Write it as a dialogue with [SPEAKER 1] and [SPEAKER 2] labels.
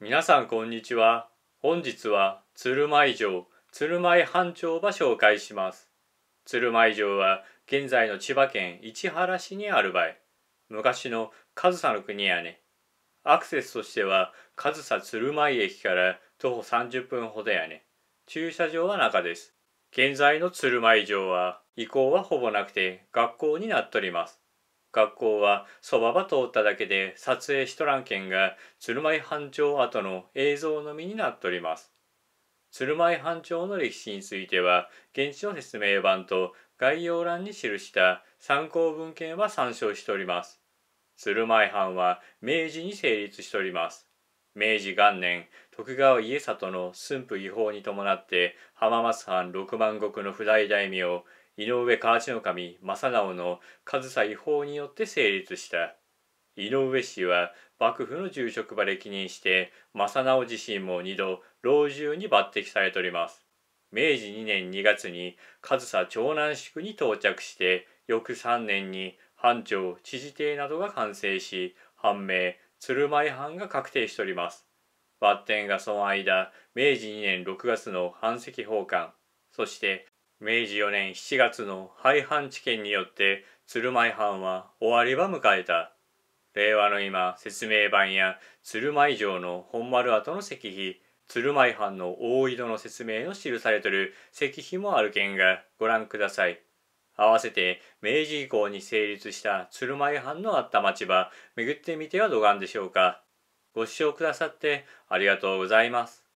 [SPEAKER 1] 皆さんこんにちは。本日は鶴舞城、鶴舞半町場紹介します。鶴舞城は現在の千葉県市原市にある場合、昔の上総の国やね。アクセスとしては上総鶴舞駅から徒歩30分ほどやね。駐車場は中です。現在の鶴舞城は、移行はほぼなくて学校になっとります。学校はそばば通っただけで撮影しとらんけんが鶴舞半町跡の映像のみになっております。鶴舞半町の歴史については現地の説明版と概要欄に記した参考文献は参照しております。鶴舞藩は明治に成立しております。明治元年徳川家里の駿府違法に伴って浜松藩六万石の不代大名井上河内守正直の上総違法によって成立した井上氏は幕府の重職場歴任して正直自身も2度老中に抜擢されております明治2年2月に上総長南宿に到着して翌3年に藩長知事邸などが完成し判明鶴舞藩が確定しておりますバッテンがその間明治2年6月の藩籍奉還そして明治4年7月の廃藩置県によって鶴舞藩は終わりは迎えた令和の今説明版や鶴舞城の本丸跡の石碑鶴舞藩の大井戸の説明の記されている石碑もある件がご覧ください合わせて明治以降に成立した鶴舞藩のあった町場巡ってみてはどがんでしょうかご視聴くださってありがとうございます